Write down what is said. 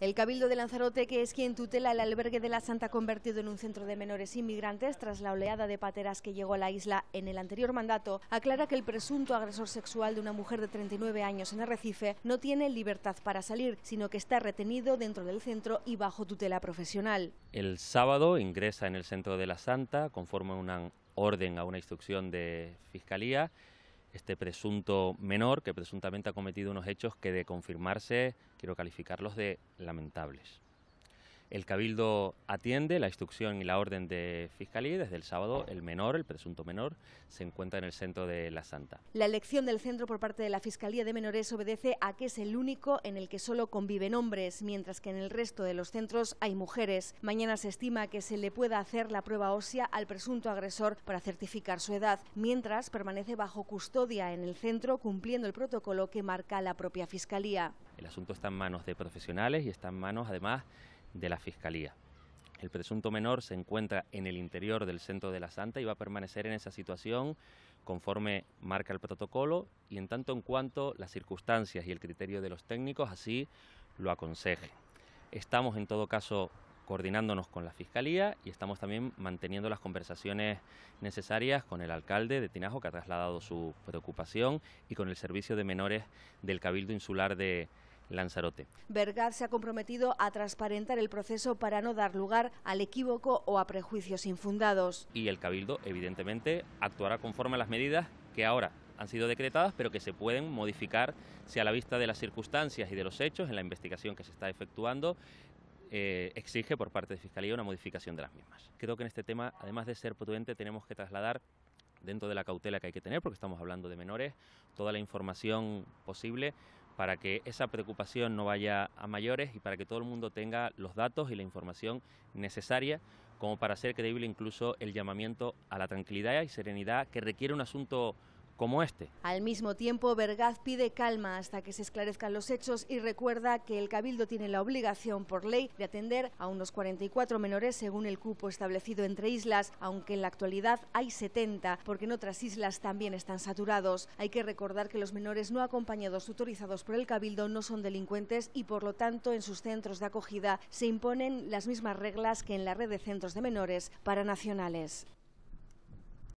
El Cabildo de Lanzarote, que es quien tutela el albergue de la Santa convertido en un centro de menores inmigrantes tras la oleada de pateras que llegó a la isla en el anterior mandato, aclara que el presunto agresor sexual de una mujer de 39 años en Arrecife no tiene libertad para salir, sino que está retenido dentro del centro y bajo tutela profesional. El sábado ingresa en el centro de la Santa conforme una orden a una instrucción de fiscalía este presunto menor que presuntamente ha cometido unos hechos que de confirmarse quiero calificarlos de lamentables. El Cabildo atiende la instrucción y la orden de Fiscalía y desde el sábado el menor, el presunto menor, se encuentra en el centro de La Santa. La elección del centro por parte de la Fiscalía de Menores obedece a que es el único en el que solo conviven hombres, mientras que en el resto de los centros hay mujeres. Mañana se estima que se le pueda hacer la prueba ósea al presunto agresor para certificar su edad, mientras permanece bajo custodia en el centro cumpliendo el protocolo que marca la propia Fiscalía. El asunto está en manos de profesionales y está en manos además de la Fiscalía. El presunto menor se encuentra en el interior del centro de la Santa y va a permanecer en esa situación conforme marca el protocolo y en tanto en cuanto las circunstancias y el criterio de los técnicos así lo aconseje. Estamos en todo caso coordinándonos con la Fiscalía y estamos también manteniendo las conversaciones necesarias con el alcalde de Tinajo, que ha trasladado su preocupación, y con el Servicio de Menores del Cabildo Insular de, Lanzarote. Vergaz se ha comprometido a transparentar el proceso para no dar lugar al equívoco o a prejuicios infundados. Y el Cabildo, evidentemente, actuará conforme a las medidas que ahora han sido decretadas, pero que se pueden modificar si a la vista de las circunstancias y de los hechos, en la investigación que se está efectuando, eh, exige por parte de Fiscalía una modificación de las mismas. Creo que en este tema, además de ser prudente, tenemos que trasladar dentro de la cautela que hay que tener, porque estamos hablando de menores, toda la información posible para que esa preocupación no vaya a mayores y para que todo el mundo tenga los datos y la información necesaria como para hacer creíble incluso el llamamiento a la tranquilidad y serenidad que requiere un asunto como este. Al mismo tiempo, Vergaz pide calma hasta que se esclarezcan los hechos y recuerda que el Cabildo tiene la obligación por ley de atender a unos 44 menores según el cupo establecido entre islas, aunque en la actualidad hay 70, porque en otras islas también están saturados. Hay que recordar que los menores no acompañados autorizados por el Cabildo no son delincuentes y por lo tanto en sus centros de acogida se imponen las mismas reglas que en la red de centros de menores para nacionales.